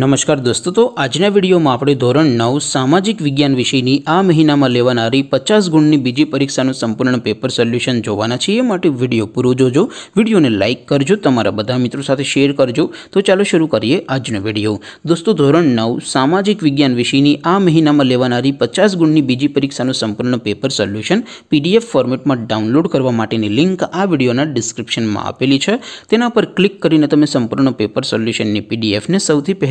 નમસ્કાર દોસ્તો તો આજના વિડીયોમાં આપણે ધોરણ નવ સામાજિક વિજ્ઞાન વિષયની આ મહિનામાં લેવાનારી પચાસ ગુણની બીજી પરીક્ષાનું સંપૂર્ણ પેપર સોલ્યુશન જોવાના છીએ એ માટે વિડીયો પૂરો જોજો વિડીયોને લાઇક કરજો તમારા બધા મિત્રો સાથે શેર કરજો તો ચાલો શરૂ કરીએ આજનો વિડીયો દોસ્તો ધોરણ નવ સામાજિક વિજ્ઞાન વિષયની આ મહિનામાં લેવાનારી પચાસ ગુણની બીજી પરીક્ષાનું સંપૂર્ણ પેપર સોલ્યુશન પીડીએફ ફોર્મેટમાં ડાઉનલોડ કરવા માટેની લિંક આ વિડીયોના ડિસ્ક્રિપ્શનમાં આપેલી છે તેના પર ક્લિક કરીને તમે સંપૂર્ણ પેપર સોલ્યુશનની પીડીએફને સૌથી પહેલાં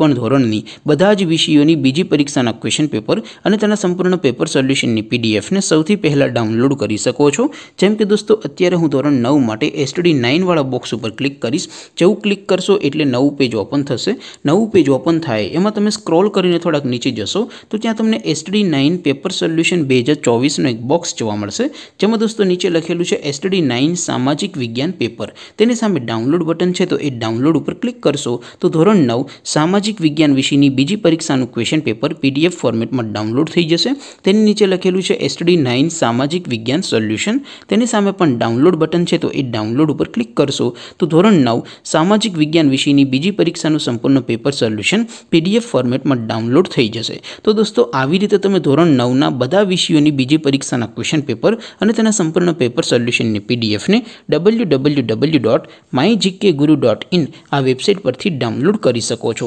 પોન ધોરણની બધા જ વિષયોની બીજી પરીક્ષાના ક્વેશ્ચન પેપર અને તેના સંપૂર્ણ પેપર સોલ્યુશનની પીડીએફ ને સૌથી પહેલા ડાઉનલોડ કરી શકો છો જેમ કે દોસ્તો અત્યારે હું ધોરણ 9 માટે STD 9 વાળા બોક્સ ઉપર ક્લિક કરીશ જેઉ ક્લિક કરશો એટલે નવું પેજ ઓપન થશે નવું પેજ ઓપન થાય એમાં તમે સ્ક્રોલ કરીને થોડક નીચે જશો તો ત્યાં તમને STD 9 પેપર સોલ્યુશન 2024 નું એક બોક્સ જોવા મળશે જેમ કે દોસ્તો નીચે લખેલું છે STD 9 સામાજિક વિજ્ઞાન પેપર તેની સામે ડાઉનલોડ બટન છે તો એ ડાઉનલોડ ઉપર ક્લિક કરશો તો ધોરણ 9 સામાજિક सामाजिक विज्ञान विषयनी બીજી પરીક્ષા નું ક્વેશ્ચન પેપર પીડીએફ ફોર્મેટમાં ડાઉનલોડ થઈ જશે તેની નીચે લખેલું છે STD 9 સામાજિક વિજ્ઞાન સોલ્યુશન તેની સામે પણ ડાઉનલોડ બટન છે તો એ ડાઉનલોડ ઉપર ક્લિક કરશો તો ધોરણ 9 સામાજિક વિજ્ઞાન વિષયની બીજી પરીક્ષા નું સંપૂર્ણ પેપર સોલ્યુશન પીડીએફ ફોર્મેટમાં ડાઉનલોડ થઈ જશે તો દોસ્તો આવી રીતે તમે ધોરણ 9 ના બધા વિષયોની બીજી પરીક્ષા ના ક્વેશ્ચન પેપર અને તેના સંપૂર્ણ પેપર સોલ્યુશન ને પીડીએફ ને www.mygkguru.in આ વેબસાઈટ પરથી ડાઉનલોડ કરી શકો છો